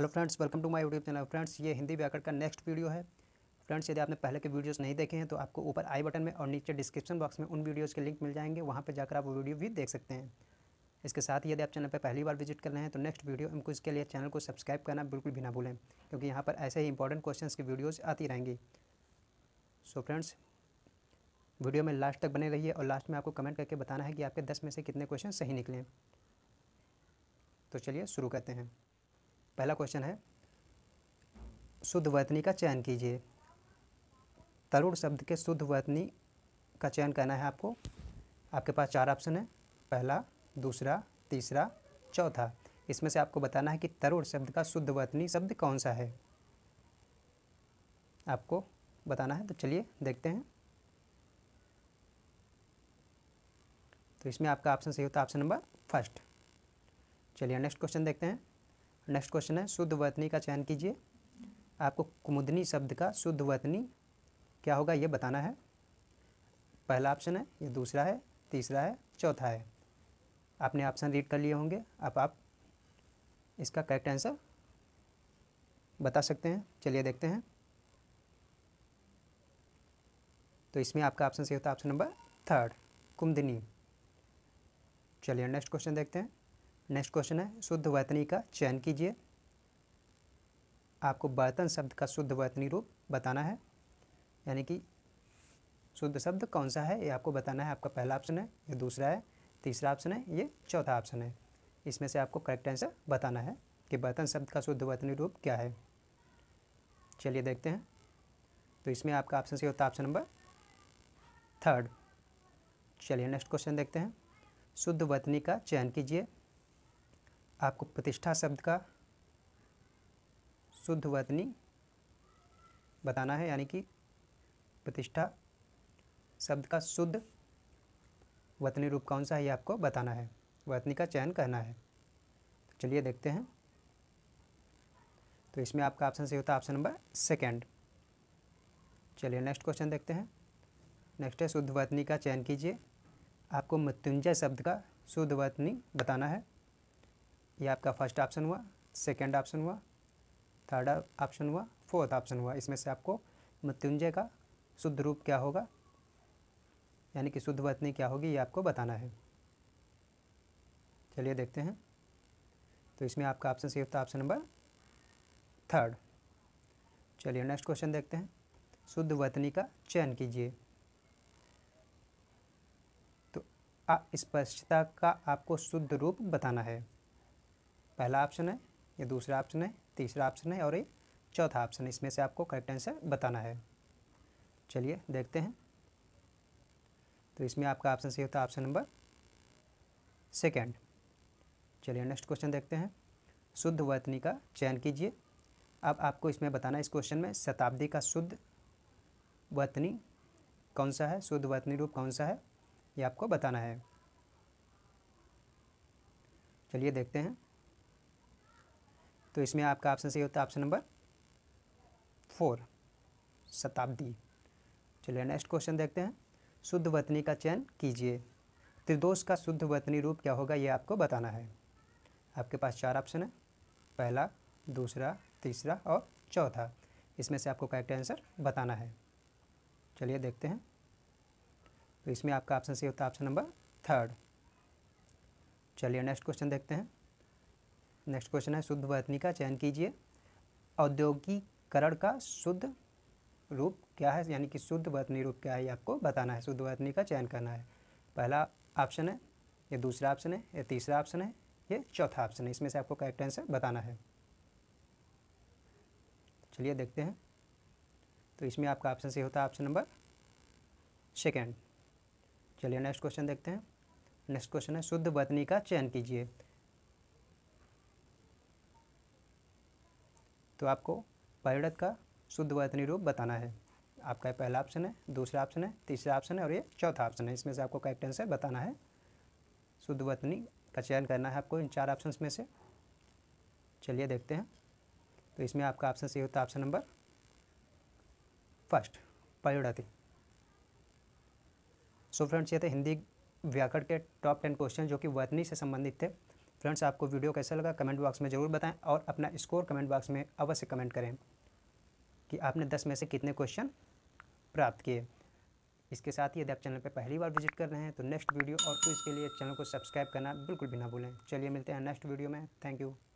hello friends welcome to my YouTube channel friends ये हिंदी व्याकरण का नेक्स्ट वीडियो है फ्रेंड्स यदि आपने पहले के वीडियोस नहीं देखे हैं तो आपको ऊपर आई बटन में और नीचे डिस्क्रिप्शन बॉक्स में उन वीडियोस के लिंक मिल जाएंगे वहाँ पर जाकर आप वो वीडियो भी देख सकते हैं इसके साथ ही यदि आप चैनल पर पहली बार विजिट कर रहे हैं तो नेक्स्ट वीडियो हमको इसके लिए चैनल को सब्सक्राइब करना बिल्कुल भी ना भूलें क्योंकि यहाँ पर ऐसे ही इंपॉर्टेंट क्वेश्चन की वीडियोज़ आती रहेंगी सो फ्रेंड्स वीडियो में लास्ट तक बने रहिए और लास्ट में आपको कमेंट करके बताना है कि आपके दस में से कितने क्वेश्चन सही निकलें तो चलिए शुरू करते हैं पहला क्वेश्चन है शुद्ध वैतनी का चयन कीजिए तरुण शब्द के शुद्ध वैतनी का चयन करना है आपको आपके पास चार ऑप्शन है पहला दूसरा तीसरा चौथा इसमें से आपको बताना है कि तरुण शब्द का शुद्ध वतनी शब्द कौन सा है आपको बताना है तो चलिए देखते हैं तो इसमें आपका ऑप्शन सही होता है ऑप्शन नंबर फर्स्ट चलिए नेक्स्ट क्वेश्चन देखते हैं नेक्स्ट क्वेश्चन है शुद्ध वतनी का चयन कीजिए आपको कुमुदनी शब्द का शुद्ध वतनी क्या होगा ये बताना है पहला ऑप्शन है ये दूसरा है तीसरा है चौथा है आपने ऑप्शन रीड कर लिए होंगे अब आप इसका करेक्ट आंसर बता सकते हैं चलिए देखते हैं तो इसमें आपका ऑप्शन सही होता है ऑप्शन नंबर थर्ड कुमदिनी चलिए नेक्स्ट क्वेश्चन देखते हैं नेक्स्ट क्वेश्चन है शुद्ध वैतनी का चयन कीजिए आपको बर्तन शब्द का शुद्ध वैतनी रूप बताना है यानी कि शुद्ध शब्द कौन सा है ये आपको बताना है आपका पहला ऑप्शन है ये दूसरा है तीसरा ऑप्शन है ये चौथा ऑप्शन है इसमें से आपको करेक्ट आंसर बताना है कि बर्तन शब्द का शुद्ध वतनी रूप क्या है चलिए देखते हैं तो इसमें आपका ऑप्शन सही होता है ऑप्शन नंबर थर्ड चलिए नेक्स्ट क्वेश्चन देखते हैं शुद्ध वतनी का चयन कीजिए आपको प्रतिष्ठा शब्द का शुद्ध वतनी बताना है यानी कि प्रतिष्ठा शब्द का शुद्ध वतनी रूप कौन सा है ये आपको बताना है वतनी का चयन करना है तो चलिए देखते हैं तो इसमें आपका ऑप्शन सही होता है ऑप्शन नंबर सेकेंड चलिए नेक्स्ट क्वेश्चन देखते हैं नेक्स्ट है शुद्ध वतनी का चयन कीजिए आपको मृत्युंजय शब्द का शुद्ध वतनी बताना है ये आपका फर्स्ट ऑप्शन हुआ सेकेंड ऑप्शन हुआ थर्ड ऑप्शन हुआ फोर्थ ऑप्शन हुआ इसमें से आपको मृत्युंजय का शुद्ध रूप क्या होगा यानी कि शुद्ध वतनी क्या होगी ये आपको बताना है चलिए देखते हैं तो इसमें आपका ऑप्शन सही होता ऑप्शन नंबर थर्ड चलिए नेक्स्ट क्वेश्चन देखते हैं शुद्ध वतनी का चयन कीजिए तो स्पष्टता का आपको शुद्ध रूप बताना है पहला ऑप्शन है ये दूसरा ऑप्शन है तीसरा ऑप्शन है और ये चौथा ऑप्शन इसमें से आपको करेक्ट आंसर बताना है चलिए देखते हैं तो इसमें आपका ऑप्शन सही होता है ऑप्शन नंबर सेकेंड चलिए नेक्स्ट क्वेश्चन देखते हैं शुद्ध वर्तनी का चयन कीजिए अब आपको इसमें बताना है इस क्वेश्चन में शताब्दी का शुद्ध वर्तनी कौन सा है शुद्ध वर्तनी रूप कौन सा है ये आपको बताना है चलिए देखते हैं तो इसमें आपका ऑप्शन सही होता है ऑप्शन नंबर फोर शताब्दी चलिए नेक्स्ट क्वेश्चन देखते हैं शुद्ध वतनी का चयन कीजिए त्रिदोष का शुद्ध वतनी रूप क्या होगा ये आपको बताना है आपके पास चार ऑप्शन है पहला दूसरा तीसरा और चौथा इसमें से आपको करेक्ट आंसर बताना है चलिए देखते हैं तो इसमें आपका ऑप्शन सही होता है ऑप्शन नंबर थर्ड चलिए नेक्स्ट क्वेश्चन देखते हैं नेक्स्ट क्वेश्चन है शुद्ध वर्तनी का चयन कीजिए औद्योगिकरण का शुद्ध रूप क्या है यानी कि शुद्ध वर्तनी रूप क्या है ये आपको बताना है शुद्ध वर्तनी का चयन करना है पहला ऑप्शन है ये दूसरा ऑप्शन है ये तीसरा ऑप्शन है ये चौथा ऑप्शन है इसमें से आपको करेक्ट आंसर बताना है चलिए देखते हैं तो इसमें आपका ऑप्शन से होता है ऑप्शन नंबर सेकेंड चलिए नेक्स्ट क्वेश्चन देखते हैं नेक्स्ट क्वेश्चन है शुद्ध वतनी का चयन कीजिए तो आपको बायोडत का शुद्ध वर्तनी रूप बताना है आपका पहला ऑप्शन है दूसरा ऑप्शन है तीसरा ऑप्शन है और ये चौथा ऑप्शन है इसमें से आपको करेक्ट आंसर बताना है शुद्ध वर्तनी का चयन करना है आपको इन चार ऑप्शन में से चलिए देखते हैं तो इसमें आपका ऑप्शन सही होता है ऑप्शन नंबर फर्स्ट पायोडति सो फ्रेंड्स ये थे हिंदी व्याकरण के टॉप टेन क्वेश्चन जो कि वर्तनी से संबंधित थे फ्रेंड्स आपको वीडियो कैसा लगा कमेंट बॉक्स में ज़रूर बताएं और अपना स्कोर कमेंट बॉक्स में अवश्य कमेंट करें कि आपने दस में से कितने क्वेश्चन प्राप्त किए इसके साथ ही यदि आप चैनल पर पहली बार विजिट कर रहे हैं तो नेक्स्ट वीडियो और क्विज के लिए चैनल को सब्सक्राइब करना बिल्कुल भी ना भूलें चलिए मिलते हैं नेक्स्ट वीडियो में थैंक यू